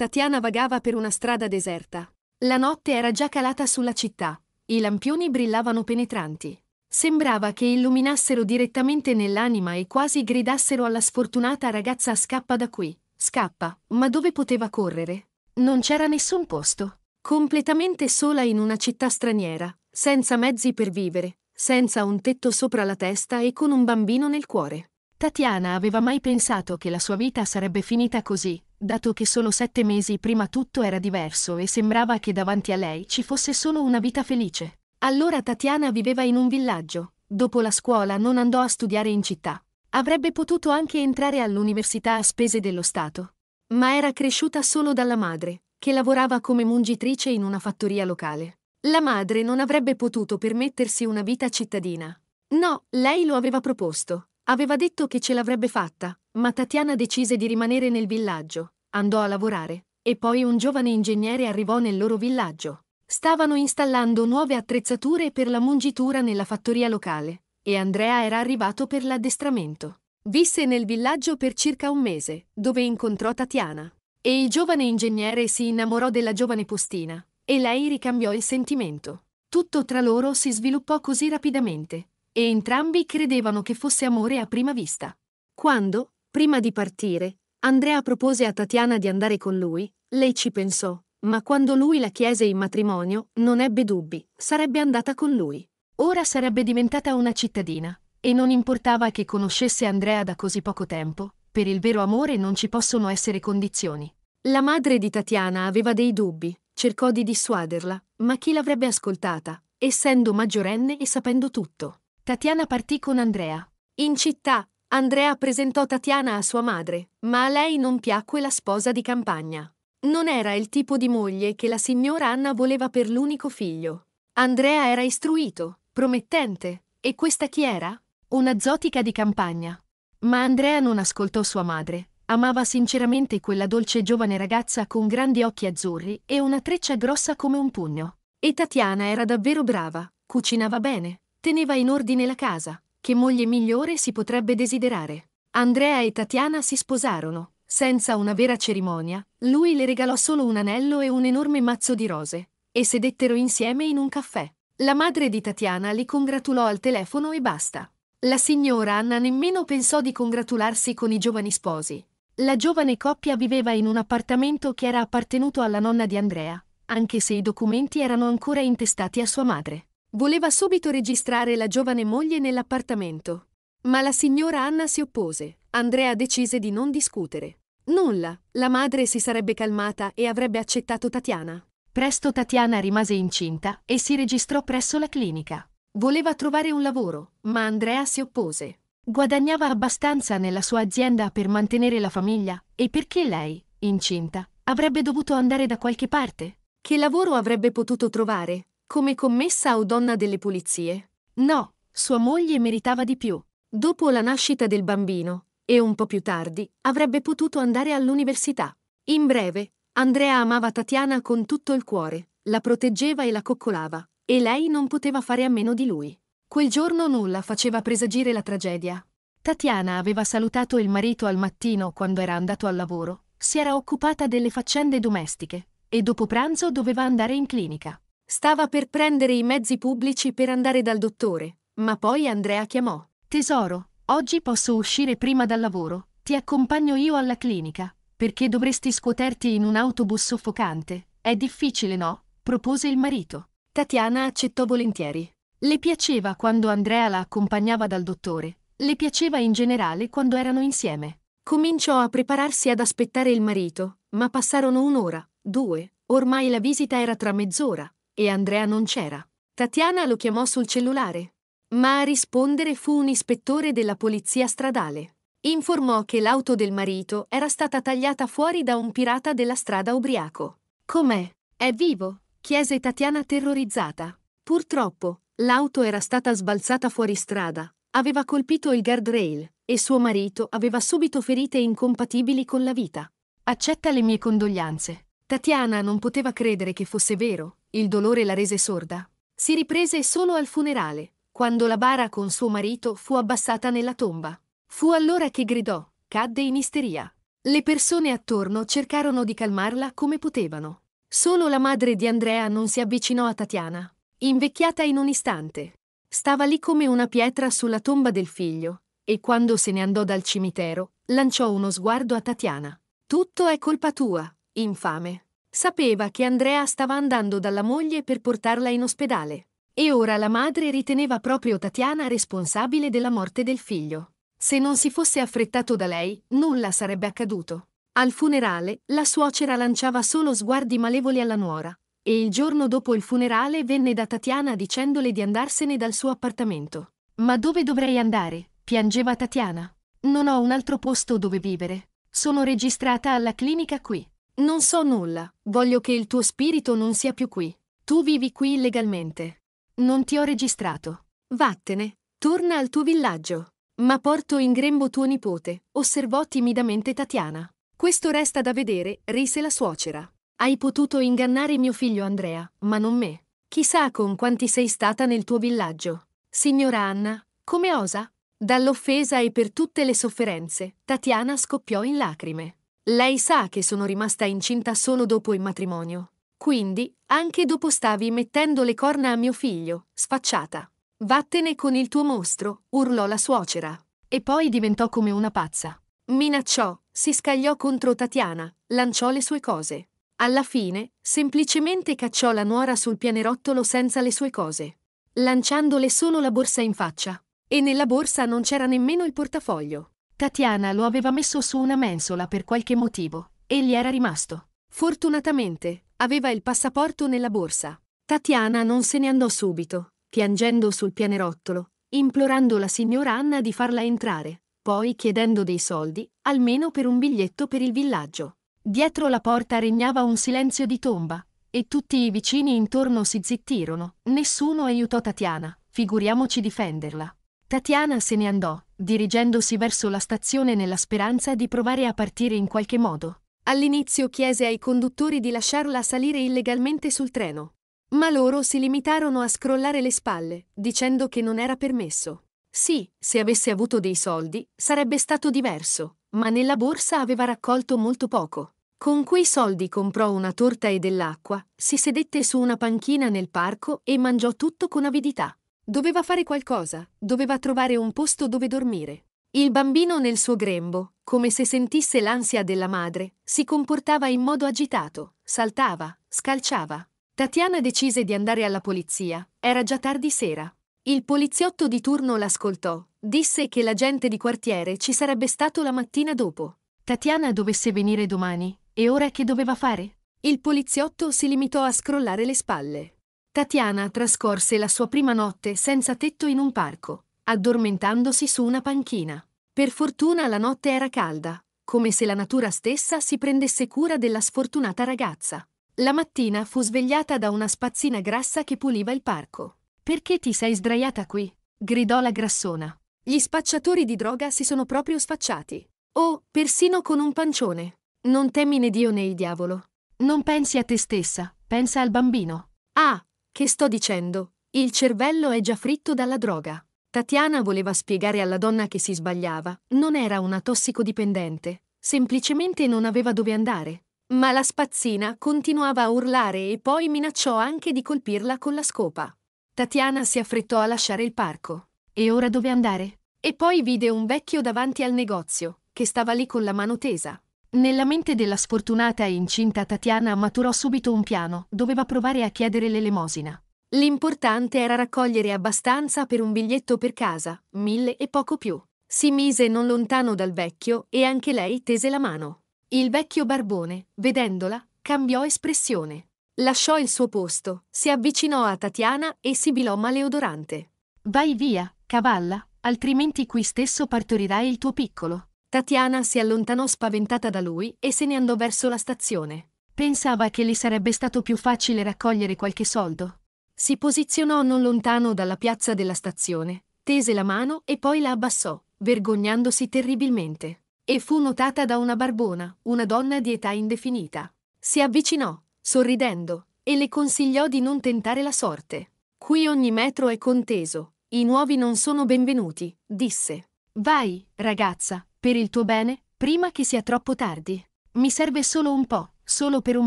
Tatiana vagava per una strada deserta. La notte era già calata sulla città. I lampioni brillavano penetranti. Sembrava che illuminassero direttamente nell'anima e quasi gridassero alla sfortunata ragazza scappa da qui. Scappa, ma dove poteva correre? Non c'era nessun posto. Completamente sola in una città straniera, senza mezzi per vivere, senza un tetto sopra la testa e con un bambino nel cuore. Tatiana aveva mai pensato che la sua vita sarebbe finita così, dato che solo sette mesi prima tutto era diverso e sembrava che davanti a lei ci fosse solo una vita felice. Allora Tatiana viveva in un villaggio, dopo la scuola non andò a studiare in città. Avrebbe potuto anche entrare all'università a spese dello Stato. Ma era cresciuta solo dalla madre, che lavorava come mungitrice in una fattoria locale. La madre non avrebbe potuto permettersi una vita cittadina. No, lei lo aveva proposto. Aveva detto che ce l'avrebbe fatta, ma Tatiana decise di rimanere nel villaggio, andò a lavorare, e poi un giovane ingegnere arrivò nel loro villaggio. Stavano installando nuove attrezzature per la mungitura nella fattoria locale, e Andrea era arrivato per l'addestramento. Visse nel villaggio per circa un mese, dove incontrò Tatiana. E il giovane ingegnere si innamorò della giovane postina, e lei ricambiò il sentimento. Tutto tra loro si sviluppò così rapidamente, e entrambi credevano che fosse amore a prima vista. Quando, Prima di partire, Andrea propose a Tatiana di andare con lui, lei ci pensò, ma quando lui la chiese in matrimonio, non ebbe dubbi, sarebbe andata con lui. Ora sarebbe diventata una cittadina, e non importava che conoscesse Andrea da così poco tempo, per il vero amore non ci possono essere condizioni. La madre di Tatiana aveva dei dubbi, cercò di dissuaderla, ma chi l'avrebbe ascoltata, essendo maggiorenne e sapendo tutto? Tatiana partì con Andrea. In città, Andrea presentò Tatiana a sua madre, ma a lei non piacque la sposa di campagna. Non era il tipo di moglie che la signora Anna voleva per l'unico figlio. Andrea era istruito, promettente, e questa chi era? Una zotica di campagna. Ma Andrea non ascoltò sua madre. Amava sinceramente quella dolce giovane ragazza con grandi occhi azzurri e una treccia grossa come un pugno. E Tatiana era davvero brava, cucinava bene, teneva in ordine la casa, che moglie migliore si potrebbe desiderare? Andrea e Tatiana si sposarono, senza una vera cerimonia, lui le regalò solo un anello e un enorme mazzo di rose, e sedettero insieme in un caffè. La madre di Tatiana li congratulò al telefono e basta. La signora Anna nemmeno pensò di congratularsi con i giovani sposi. La giovane coppia viveva in un appartamento che era appartenuto alla nonna di Andrea, anche se i documenti erano ancora intestati a sua madre. Voleva subito registrare la giovane moglie nell'appartamento. Ma la signora Anna si oppose. Andrea decise di non discutere. Nulla, la madre si sarebbe calmata e avrebbe accettato Tatiana. Presto Tatiana rimase incinta e si registrò presso la clinica. Voleva trovare un lavoro, ma Andrea si oppose. Guadagnava abbastanza nella sua azienda per mantenere la famiglia e perché lei, incinta, avrebbe dovuto andare da qualche parte? Che lavoro avrebbe potuto trovare? come commessa o donna delle pulizie. No, sua moglie meritava di più. Dopo la nascita del bambino, e un po' più tardi, avrebbe potuto andare all'università. In breve, Andrea amava Tatiana con tutto il cuore, la proteggeva e la coccolava, e lei non poteva fare a meno di lui. Quel giorno nulla faceva presagire la tragedia. Tatiana aveva salutato il marito al mattino quando era andato al lavoro, si era occupata delle faccende domestiche, e dopo pranzo doveva andare in clinica. Stava per prendere i mezzi pubblici per andare dal dottore, ma poi Andrea chiamò. Tesoro, oggi posso uscire prima dal lavoro. Ti accompagno io alla clinica, perché dovresti scuoterti in un autobus soffocante. È difficile, no? propose il marito. Tatiana accettò volentieri. Le piaceva quando Andrea la accompagnava dal dottore, le piaceva in generale quando erano insieme. Cominciò a prepararsi ad aspettare il marito, ma passarono un'ora, due, ormai la visita era tra mezz'ora, e Andrea non c'era. Tatiana lo chiamò sul cellulare, ma a rispondere fu un ispettore della polizia stradale. Informò che l'auto del marito era stata tagliata fuori da un pirata della strada ubriaco. Com'è? È vivo? chiese Tatiana terrorizzata. Purtroppo, l'auto era stata sbalzata fuori strada, aveva colpito il guardrail e suo marito aveva subito ferite incompatibili con la vita. Accetta le mie condoglianze, Tatiana non poteva credere che fosse vero, il dolore la rese sorda. Si riprese solo al funerale, quando la bara con suo marito fu abbassata nella tomba. Fu allora che gridò, cadde in isteria. Le persone attorno cercarono di calmarla come potevano. Solo la madre di Andrea non si avvicinò a Tatiana, invecchiata in un istante. Stava lì come una pietra sulla tomba del figlio, e quando se ne andò dal cimitero, lanciò uno sguardo a Tatiana. Tutto è colpa tua, infame. Sapeva che Andrea stava andando dalla moglie per portarla in ospedale. E ora la madre riteneva proprio Tatiana responsabile della morte del figlio. Se non si fosse affrettato da lei, nulla sarebbe accaduto. Al funerale, la suocera lanciava solo sguardi malevoli alla nuora, e il giorno dopo il funerale venne da Tatiana dicendole di andarsene dal suo appartamento. Ma dove dovrei andare? piangeva Tatiana. Non ho un altro posto dove vivere. Sono registrata alla clinica qui. Non so nulla, voglio che il tuo spirito non sia più qui. Tu vivi qui illegalmente. Non ti ho registrato. Vattene, torna al tuo villaggio. Ma porto in grembo tuo nipote, osservò timidamente Tatiana. Questo resta da vedere, rise la suocera. Hai potuto ingannare mio figlio Andrea, ma non me. Chissà con quanti sei stata nel tuo villaggio. Signora Anna, come osa? Dall'offesa e per tutte le sofferenze, Tatiana scoppiò in lacrime. Lei sa che sono rimasta incinta solo dopo il matrimonio. Quindi, anche dopo stavi mettendo le corna a mio figlio, sfacciata. Vattene con il tuo mostro, urlò la suocera. E poi diventò come una pazza. Minacciò, si scagliò contro Tatiana, lanciò le sue cose. Alla fine, semplicemente cacciò la nuora sul pianerottolo senza le sue cose, lanciandole solo la borsa in faccia. E nella borsa non c'era nemmeno il portafoglio. Tatiana lo aveva messo su una mensola per qualche motivo. Egli era rimasto. Fortunatamente, aveva il passaporto nella borsa. Tatiana non se ne andò subito, piangendo sul pianerottolo, implorando la signora Anna di farla entrare, poi chiedendo dei soldi, almeno per un biglietto per il villaggio. Dietro la porta regnava un silenzio di tomba, e tutti i vicini intorno si zittirono. Nessuno aiutò Tatiana, figuriamoci difenderla. Tatiana se ne andò, dirigendosi verso la stazione nella speranza di provare a partire in qualche modo. All'inizio chiese ai conduttori di lasciarla salire illegalmente sul treno, ma loro si limitarono a scrollare le spalle, dicendo che non era permesso. Sì, se avesse avuto dei soldi, sarebbe stato diverso, ma nella borsa aveva raccolto molto poco. Con quei soldi comprò una torta e dell'acqua, si sedette su una panchina nel parco e mangiò tutto con avidità. Doveva fare qualcosa, doveva trovare un posto dove dormire. Il bambino nel suo grembo, come se sentisse l'ansia della madre, si comportava in modo agitato, saltava, scalciava. Tatiana decise di andare alla polizia, era già tardi sera. Il poliziotto di turno l'ascoltò, disse che l'agente di quartiere ci sarebbe stato la mattina dopo. Tatiana dovesse venire domani, e ora che doveva fare? Il poliziotto si limitò a scrollare le spalle. Tatiana trascorse la sua prima notte senza tetto in un parco, addormentandosi su una panchina. Per fortuna la notte era calda, come se la natura stessa si prendesse cura della sfortunata ragazza. La mattina fu svegliata da una spazzina grassa che puliva il parco. Perché ti sei sdraiata qui? gridò la grassona. Gli spacciatori di droga si sono proprio sfacciati. Oh, persino con un pancione. Non temi né Dio né il diavolo. Non pensi a te stessa, pensa al bambino. Ah, che sto dicendo? Il cervello è già fritto dalla droga. Tatiana voleva spiegare alla donna che si sbagliava, non era una tossicodipendente, semplicemente non aveva dove andare. Ma la spazzina continuava a urlare e poi minacciò anche di colpirla con la scopa. Tatiana si affrettò a lasciare il parco. E ora dove andare? E poi vide un vecchio davanti al negozio, che stava lì con la mano tesa. Nella mente della sfortunata e incinta Tatiana maturò subito un piano, doveva provare a chiedere l'elemosina. L'importante era raccogliere abbastanza per un biglietto per casa, mille e poco più. Si mise non lontano dal vecchio e anche lei tese la mano. Il vecchio barbone, vedendola, cambiò espressione. Lasciò il suo posto, si avvicinò a Tatiana e sibilò maleodorante. Vai via, cavalla, altrimenti qui stesso partorirai il tuo piccolo. Tatiana si allontanò spaventata da lui e se ne andò verso la stazione. Pensava che gli sarebbe stato più facile raccogliere qualche soldo. Si posizionò non lontano dalla piazza della stazione, tese la mano e poi la abbassò, vergognandosi terribilmente. E fu notata da una barbona, una donna di età indefinita. Si avvicinò, sorridendo, e le consigliò di non tentare la sorte. Qui ogni metro è conteso, i nuovi non sono benvenuti, disse. Vai, ragazza, per il tuo bene, prima che sia troppo tardi. Mi serve solo un po', solo per un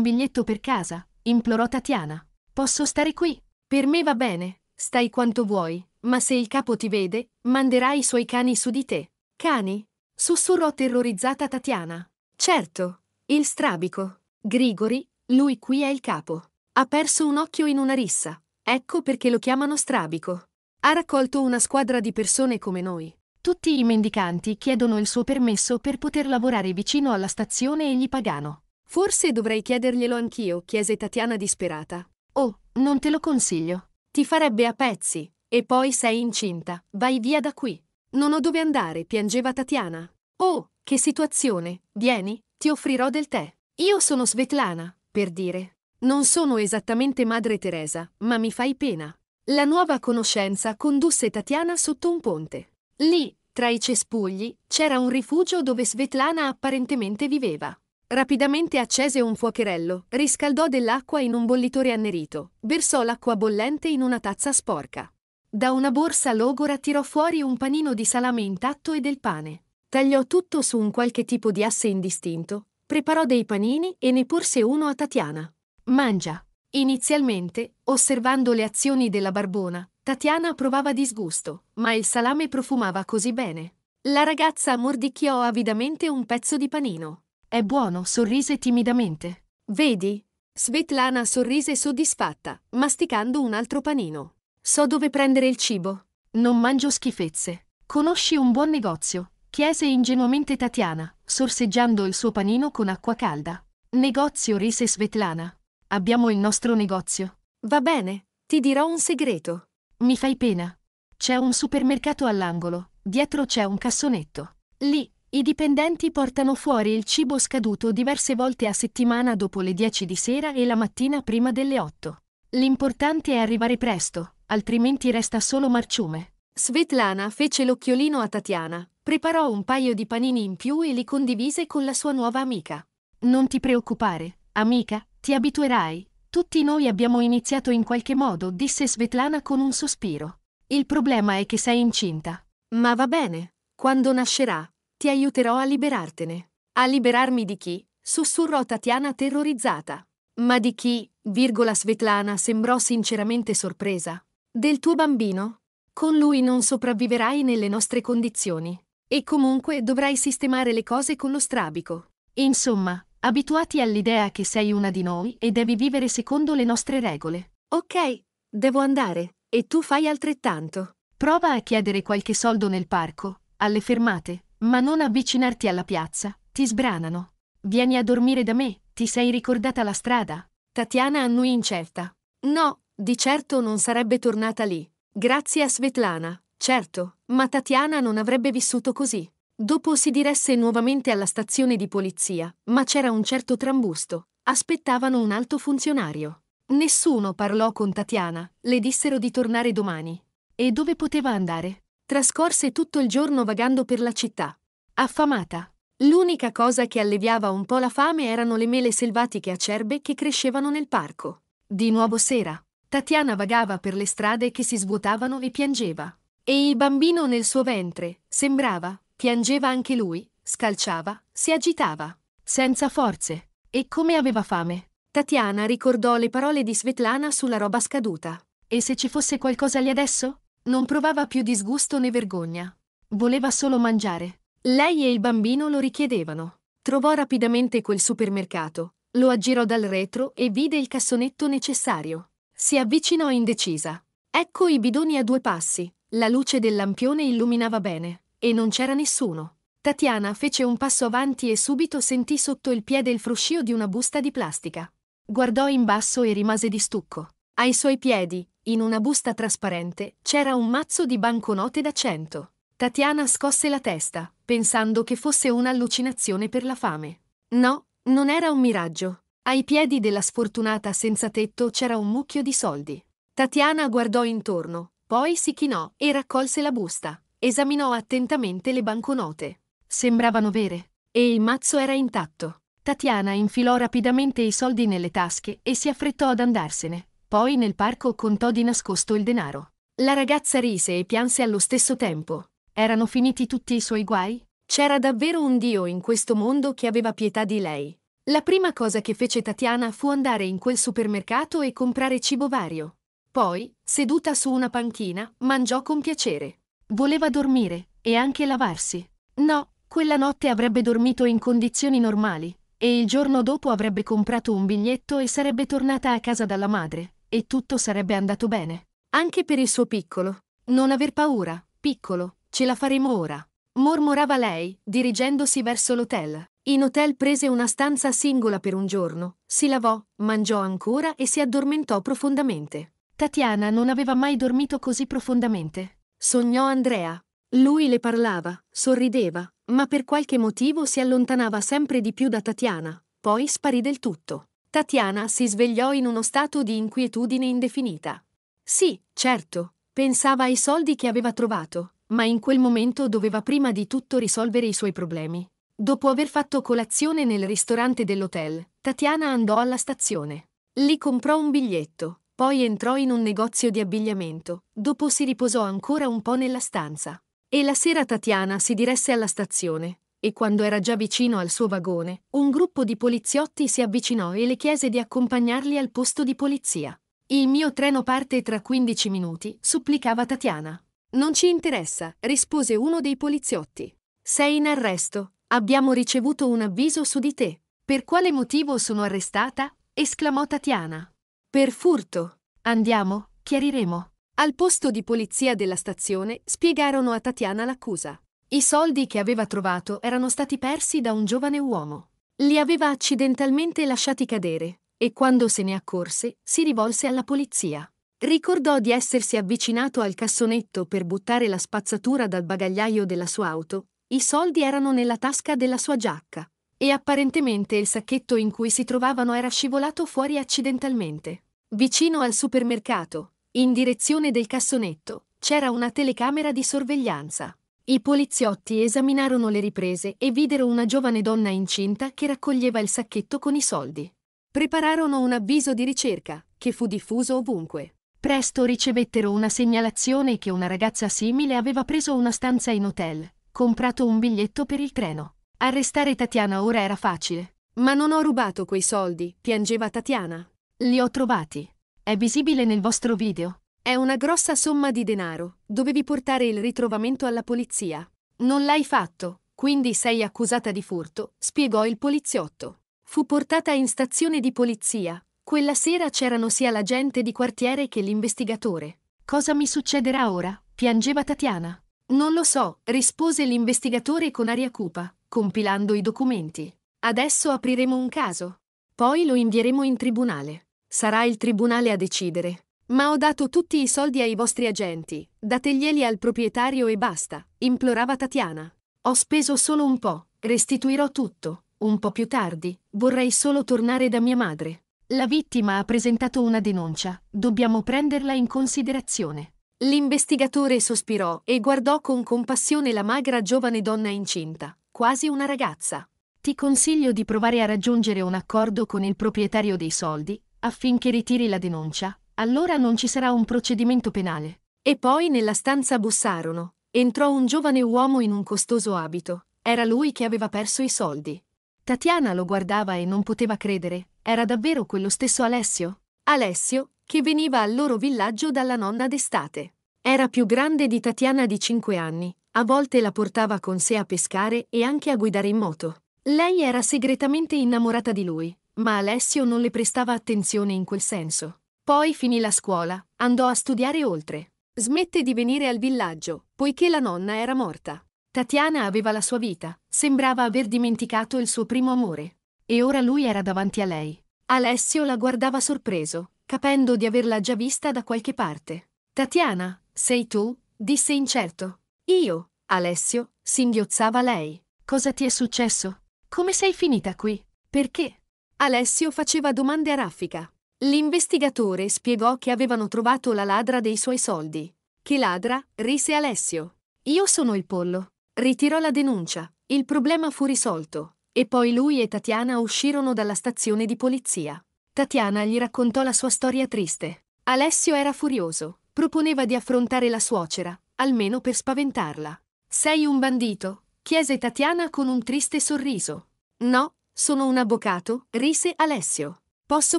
biglietto per casa, implorò Tatiana. Posso stare qui? Per me va bene, stai quanto vuoi, ma se il capo ti vede, manderà i suoi cani su di te. Cani? sussurrò terrorizzata Tatiana. Certo, il strabico. Grigori, lui qui è il capo. Ha perso un occhio in una rissa. Ecco perché lo chiamano strabico. Ha raccolto una squadra di persone come noi. Tutti i mendicanti chiedono il suo permesso per poter lavorare vicino alla stazione e gli pagano. Forse dovrei chiederglielo anch'io, chiese Tatiana disperata. Oh, non te lo consiglio. Ti farebbe a pezzi. E poi sei incinta. Vai via da qui. Non ho dove andare, piangeva Tatiana. Oh, che situazione. Vieni, ti offrirò del tè. Io sono Svetlana, per dire. Non sono esattamente Madre Teresa, ma mi fai pena. La nuova conoscenza condusse Tatiana sotto un ponte. Lì, tra i cespugli, c'era un rifugio dove Svetlana apparentemente viveva. Rapidamente accese un fuocherello, riscaldò dell'acqua in un bollitore annerito, versò l'acqua bollente in una tazza sporca. Da una borsa logora tirò fuori un panino di salame intatto e del pane. Tagliò tutto su un qualche tipo di asse indistinto, preparò dei panini e ne porse uno a Tatiana. Mangia. Inizialmente, osservando le azioni della barbona, Tatiana provava disgusto, ma il salame profumava così bene. La ragazza mordicchiò avidamente un pezzo di panino. È buono, sorrise timidamente. Vedi? Svetlana sorrise soddisfatta, masticando un altro panino. So dove prendere il cibo. Non mangio schifezze. Conosci un buon negozio? chiese ingenuamente Tatiana, sorseggiando il suo panino con acqua calda. Negozio rise Svetlana. Abbiamo il nostro negozio. Va bene, ti dirò un segreto. Mi fai pena. C'è un supermercato all'angolo, dietro c'è un cassonetto. Lì, i dipendenti portano fuori il cibo scaduto diverse volte a settimana dopo le 10 di sera e la mattina prima delle 8. L'importante è arrivare presto, altrimenti resta solo marciume. Svetlana fece l'occhiolino a Tatiana, preparò un paio di panini in più e li condivise con la sua nuova amica. Non ti preoccupare, amica, ti abituerai. Tutti noi abbiamo iniziato in qualche modo, disse Svetlana con un sospiro. Il problema è che sei incinta. Ma va bene. Quando nascerà, ti aiuterò a liberartene. A liberarmi di chi? sussurrò Tatiana terrorizzata. Ma di chi? virgola Svetlana sembrò sinceramente sorpresa. Del tuo bambino? Con lui non sopravviverai nelle nostre condizioni. E comunque dovrai sistemare le cose con lo strabico. Insomma, abituati all'idea che sei una di noi e devi vivere secondo le nostre regole. Ok, devo andare, e tu fai altrettanto. Prova a chiedere qualche soldo nel parco, alle fermate, ma non avvicinarti alla piazza, ti sbranano. Vieni a dormire da me, ti sei ricordata la strada? Tatiana annui incerta. No, di certo non sarebbe tornata lì. Grazie a Svetlana, certo, ma Tatiana non avrebbe vissuto così. Dopo si diresse nuovamente alla stazione di polizia, ma c'era un certo trambusto. Aspettavano un alto funzionario. Nessuno parlò con Tatiana, le dissero di tornare domani. E dove poteva andare? Trascorse tutto il giorno vagando per la città. Affamata. L'unica cosa che alleviava un po' la fame erano le mele selvatiche acerbe che crescevano nel parco. Di nuovo sera. Tatiana vagava per le strade che si svuotavano e piangeva. E il bambino nel suo ventre, sembrava, Piangeva anche lui, scalciava, si agitava, senza forze. E come aveva fame. Tatiana ricordò le parole di Svetlana sulla roba scaduta. E se ci fosse qualcosa lì adesso? Non provava più disgusto né vergogna. Voleva solo mangiare. Lei e il bambino lo richiedevano. Trovò rapidamente quel supermercato, lo aggirò dal retro e vide il cassonetto necessario. Si avvicinò indecisa. Ecco i bidoni a due passi. La luce del lampione illuminava bene. E non c'era nessuno. Tatiana fece un passo avanti e subito sentì sotto il piede il fruscio di una busta di plastica. Guardò in basso e rimase di stucco. Ai suoi piedi, in una busta trasparente, c'era un mazzo di banconote da cento. Tatiana scosse la testa, pensando che fosse un'allucinazione per la fame. No, non era un miraggio. Ai piedi della sfortunata senza tetto c'era un mucchio di soldi. Tatiana guardò intorno, poi si chinò e raccolse la busta. Esaminò attentamente le banconote. Sembravano vere. E il mazzo era intatto. Tatiana infilò rapidamente i soldi nelle tasche e si affrettò ad andarsene. Poi nel parco contò di nascosto il denaro. La ragazza rise e pianse allo stesso tempo. Erano finiti tutti i suoi guai? C'era davvero un Dio in questo mondo che aveva pietà di lei. La prima cosa che fece Tatiana fu andare in quel supermercato e comprare cibo vario. Poi, seduta su una panchina, mangiò con piacere. Voleva dormire e anche lavarsi. No, quella notte avrebbe dormito in condizioni normali e il giorno dopo avrebbe comprato un biglietto e sarebbe tornata a casa dalla madre e tutto sarebbe andato bene. Anche per il suo piccolo. Non aver paura, piccolo, ce la faremo ora. Mormorava lei, dirigendosi verso l'hotel. In hotel prese una stanza singola per un giorno, si lavò, mangiò ancora e si addormentò profondamente. Tatiana non aveva mai dormito così profondamente. Sognò Andrea. Lui le parlava, sorrideva, ma per qualche motivo si allontanava sempre di più da Tatiana, poi sparì del tutto. Tatiana si svegliò in uno stato di inquietudine indefinita. Sì, certo, pensava ai soldi che aveva trovato, ma in quel momento doveva prima di tutto risolvere i suoi problemi. Dopo aver fatto colazione nel ristorante dell'hotel, Tatiana andò alla stazione. Lì comprò un biglietto, poi entrò in un negozio di abbigliamento, dopo si riposò ancora un po' nella stanza. E la sera Tatiana si diresse alla stazione, e quando era già vicino al suo vagone, un gruppo di poliziotti si avvicinò e le chiese di accompagnarli al posto di polizia. Il mio treno parte tra 15 minuti, supplicava Tatiana. Non ci interessa, rispose uno dei poliziotti. Sei in arresto, abbiamo ricevuto un avviso su di te. Per quale motivo sono arrestata? esclamò Tatiana. Per furto. Andiamo, chiariremo. Al posto di polizia della stazione spiegarono a Tatiana l'accusa. I soldi che aveva trovato erano stati persi da un giovane uomo. Li aveva accidentalmente lasciati cadere e quando se ne accorse si rivolse alla polizia. Ricordò di essersi avvicinato al cassonetto per buttare la spazzatura dal bagagliaio della sua auto. I soldi erano nella tasca della sua giacca e apparentemente il sacchetto in cui si trovavano era scivolato fuori accidentalmente. Vicino al supermercato, in direzione del cassonetto, c'era una telecamera di sorveglianza. I poliziotti esaminarono le riprese e videro una giovane donna incinta che raccoglieva il sacchetto con i soldi. Prepararono un avviso di ricerca, che fu diffuso ovunque. Presto ricevettero una segnalazione che una ragazza simile aveva preso una stanza in hotel, comprato un biglietto per il treno Arrestare Tatiana ora era facile. Ma non ho rubato quei soldi, piangeva Tatiana. Li ho trovati. È visibile nel vostro video. È una grossa somma di denaro. Dovevi portare il ritrovamento alla polizia. Non l'hai fatto, quindi sei accusata di furto, spiegò il poliziotto. Fu portata in stazione di polizia. Quella sera c'erano sia l'agente di quartiere che l'investigatore. Cosa mi succederà ora? piangeva Tatiana. Non lo so, rispose l'investigatore con aria cupa compilando i documenti. Adesso apriremo un caso. Poi lo invieremo in tribunale. Sarà il tribunale a decidere. Ma ho dato tutti i soldi ai vostri agenti, dateglieli al proprietario e basta, implorava Tatiana. Ho speso solo un po', restituirò tutto, un po' più tardi, vorrei solo tornare da mia madre. La vittima ha presentato una denuncia, dobbiamo prenderla in considerazione. L'investigatore sospirò e guardò con compassione la magra giovane donna incinta, quasi una ragazza. Ti consiglio di provare a raggiungere un accordo con il proprietario dei soldi, affinché ritiri la denuncia, allora non ci sarà un procedimento penale. E poi nella stanza bussarono. Entrò un giovane uomo in un costoso abito. Era lui che aveva perso i soldi. Tatiana lo guardava e non poteva credere. Era davvero quello stesso Alessio? Alessio, che veniva al loro villaggio dalla nonna d'estate. Era più grande di Tatiana di 5 anni a volte la portava con sé a pescare e anche a guidare in moto. Lei era segretamente innamorata di lui, ma Alessio non le prestava attenzione in quel senso. Poi finì la scuola, andò a studiare oltre. Smette di venire al villaggio, poiché la nonna era morta. Tatiana aveva la sua vita, sembrava aver dimenticato il suo primo amore. E ora lui era davanti a lei. Alessio la guardava sorpreso, capendo di averla già vista da qualche parte. Tatiana, sei tu? disse incerto. Io, Alessio, singhiozzava lei. Cosa ti è successo? Come sei finita qui? Perché? Alessio faceva domande a raffica. L'investigatore spiegò che avevano trovato la ladra dei suoi soldi. Che ladra? rise Alessio. Io sono il pollo. Ritirò la denuncia. Il problema fu risolto. E poi lui e Tatiana uscirono dalla stazione di polizia. Tatiana gli raccontò la sua storia triste. Alessio era furioso. Proponeva di affrontare la suocera, almeno per spaventarla. Sei un bandito? chiese Tatiana con un triste sorriso. No, sono un avvocato, rise Alessio. Posso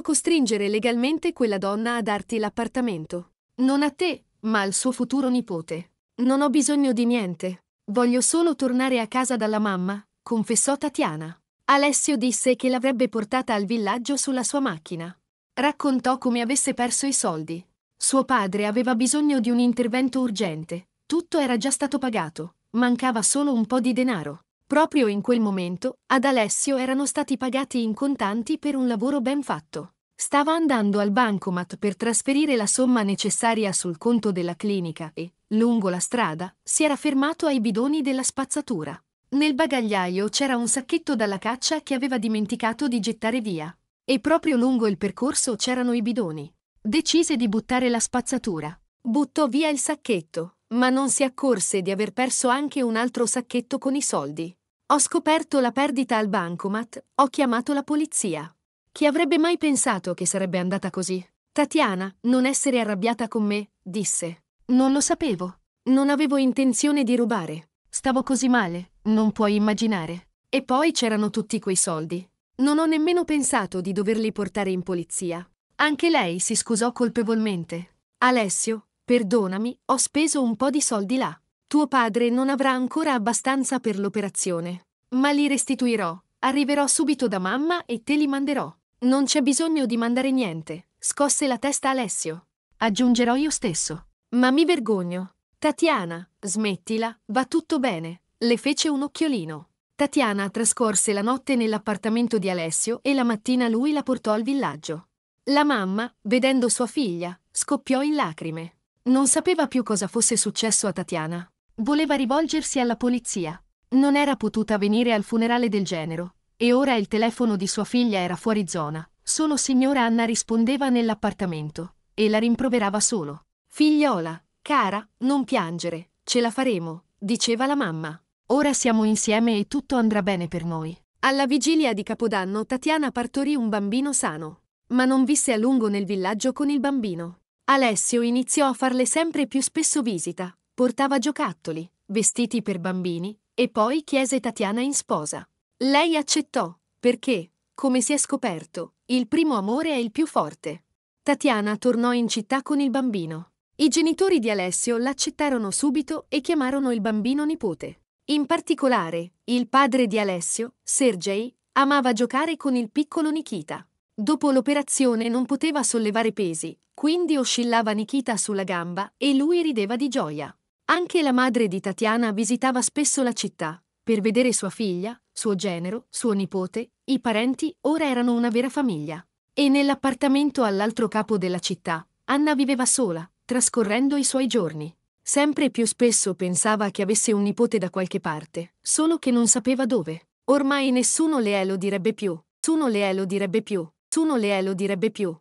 costringere legalmente quella donna a darti l'appartamento. Non a te, ma al suo futuro nipote. Non ho bisogno di niente. Voglio solo tornare a casa dalla mamma, confessò Tatiana. Alessio disse che l'avrebbe portata al villaggio sulla sua macchina. Raccontò come avesse perso i soldi, suo padre aveva bisogno di un intervento urgente. Tutto era già stato pagato. Mancava solo un po' di denaro. Proprio in quel momento, ad Alessio erano stati pagati in contanti per un lavoro ben fatto. Stava andando al bancomat per trasferire la somma necessaria sul conto della clinica e, lungo la strada, si era fermato ai bidoni della spazzatura. Nel bagagliaio c'era un sacchetto dalla caccia che aveva dimenticato di gettare via. E proprio lungo il percorso c'erano i bidoni decise di buttare la spazzatura. Buttò via il sacchetto, ma non si accorse di aver perso anche un altro sacchetto con i soldi. Ho scoperto la perdita al bancomat, ho chiamato la polizia. Chi avrebbe mai pensato che sarebbe andata così? Tatiana, non essere arrabbiata con me, disse. Non lo sapevo. Non avevo intenzione di rubare. Stavo così male, non puoi immaginare. E poi c'erano tutti quei soldi. Non ho nemmeno pensato di doverli portare in polizia. Anche lei si scusò colpevolmente. Alessio, perdonami, ho speso un po' di soldi là. Tuo padre non avrà ancora abbastanza per l'operazione. Ma li restituirò. Arriverò subito da mamma e te li manderò. Non c'è bisogno di mandare niente. Scosse la testa Alessio. Aggiungerò io stesso. Ma mi vergogno. Tatiana, smettila, va tutto bene. Le fece un occhiolino. Tatiana trascorse la notte nell'appartamento di Alessio e la mattina lui la portò al villaggio. La mamma, vedendo sua figlia, scoppiò in lacrime. Non sapeva più cosa fosse successo a Tatiana. Voleva rivolgersi alla polizia. Non era potuta venire al funerale del genero, e ora il telefono di sua figlia era fuori zona. Solo signora Anna rispondeva nell'appartamento, e la rimproverava solo. Figliola, cara, non piangere, ce la faremo, diceva la mamma. Ora siamo insieme e tutto andrà bene per noi. Alla vigilia di Capodanno Tatiana partorì un bambino sano ma non visse a lungo nel villaggio con il bambino. Alessio iniziò a farle sempre più spesso visita, portava giocattoli, vestiti per bambini, e poi chiese Tatiana in sposa. Lei accettò, perché, come si è scoperto, il primo amore è il più forte. Tatiana tornò in città con il bambino. I genitori di Alessio l'accettarono subito e chiamarono il bambino nipote. In particolare, il padre di Alessio, Sergei, amava giocare con il piccolo Nikita. Dopo l'operazione non poteva sollevare pesi, quindi oscillava Nikita sulla gamba e lui rideva di gioia. Anche la madre di Tatiana visitava spesso la città, per vedere sua figlia, suo genero, suo nipote, i parenti ora erano una vera famiglia. E nell'appartamento all'altro capo della città, Anna viveva sola, trascorrendo i suoi giorni. Sempre più spesso pensava che avesse un nipote da qualche parte, solo che non sapeva dove. Ormai nessuno le lo direbbe più, nessuno le lo direbbe più. Nessuno le è lo direbbe più.